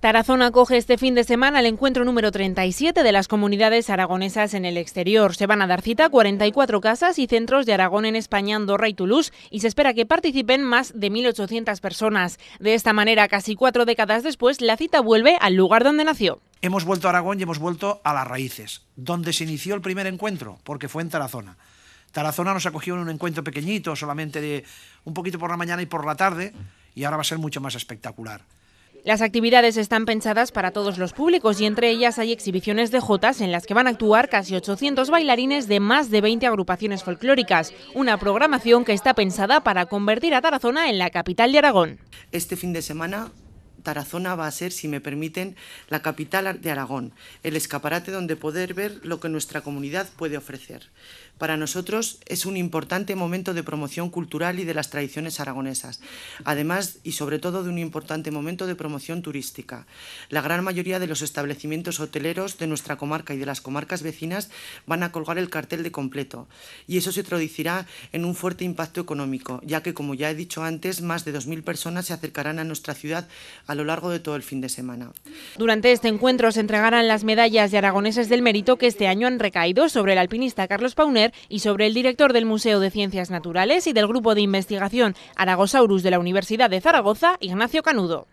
Tarazona acoge este fin de semana el encuentro número 37 de las comunidades aragonesas en el exterior. Se van a dar cita 44 casas y centros de Aragón en España, Andorra y Toulouse y se espera que participen más de 1.800 personas. De esta manera, casi cuatro décadas después, la cita vuelve al lugar donde nació. Hemos vuelto a Aragón y hemos vuelto a las raíces, donde se inició el primer encuentro, porque fue en Tarazona. Tarazona nos acogió en un encuentro pequeñito, solamente de un poquito por la mañana y por la tarde, y ahora va a ser mucho más espectacular. Las actividades están pensadas para todos los públicos y entre ellas hay exhibiciones de jotas en las que van a actuar casi 800 bailarines de más de 20 agrupaciones folclóricas, una programación que está pensada para convertir a Tarazona en la capital de Aragón. Este fin de semana Tarazona va a ser, si me permiten, la capital de Aragón, el escaparate donde poder ver lo que nuestra comunidad puede ofrecer. Para nosotros es un importante momento de promoción cultural y de las tradiciones aragonesas, además y sobre todo de un importante momento de promoción turística. La gran mayoría de los establecimientos hoteleros de nuestra comarca y de las comarcas vecinas van a colgar el cartel de completo y eso se traducirá en un fuerte impacto económico, ya que, como ya he dicho antes, más de 2.000 personas se acercarán a nuestra ciudad a lo largo de todo el fin de semana. Durante este encuentro se entregarán las medallas de aragoneses del mérito que este año han recaído sobre el alpinista Carlos Pauner y sobre el director del Museo de Ciencias Naturales y del Grupo de Investigación Aragosaurus de la Universidad de Zaragoza, Ignacio Canudo.